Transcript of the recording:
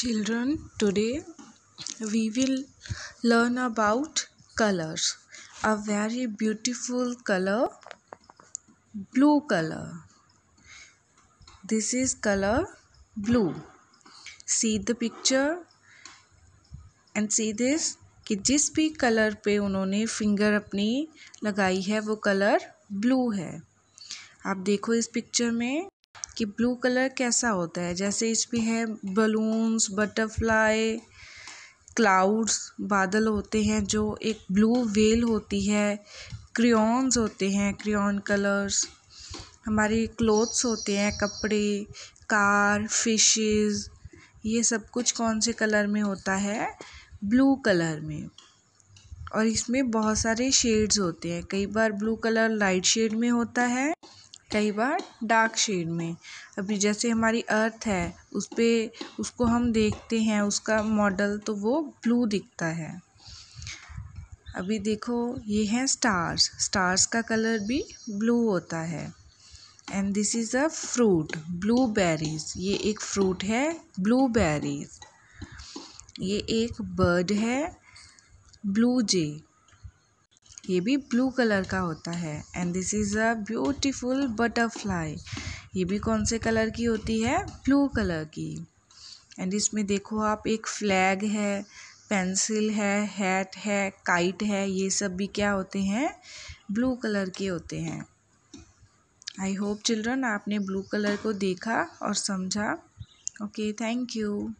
Children, today we will learn about colors. A very beautiful color, blue color. This is color blue. See the picture and see this कि जिस भी colour पे उन्होंने finger अपनी लगाई है वो कलर ब्लू है आप देखो इस पिक्चर में कि ब्लू कलर कैसा होता है जैसे इसमें है बलून्स बटरफ्लाई क्लाउड्स बादल होते हैं जो एक ब्लू वेल होती है क्रियॉन्स होते हैं क्रियॉन कलर्स हमारे क्लोथ्स होते हैं कपड़े कार फिशेस ये सब कुछ कौन से कलर में होता है ब्लू कलर में और इसमें बहुत सारे शेड्स होते हैं कई बार ब्लू कलर लाइट शेड में होता है कई बार डार्क शेड में अभी जैसे हमारी अर्थ है उस पर उसको हम देखते हैं उसका मॉडल तो वो ब्लू दिखता है अभी देखो ये हैं स्टार्स स्टार्स का कलर भी ब्लू होता है and this is a fruit blueberries ये एक फ्रूट है ब्लू बेरीज ये एक बर्ड है ब्लू जे ये भी ब्लू कलर का होता है and this is a beautiful butterfly ये भी कौन से कलर की होती है ब्लू कलर की एंड इसमें देखो आप एक फ्लैग है पेंसिल है हैट है काइट है ये सब भी क्या होते हैं ब्लू कलर के होते हैं आई होप चिल्ड्रन आपने ब्लू कलर को देखा और समझा ओके थैंक यू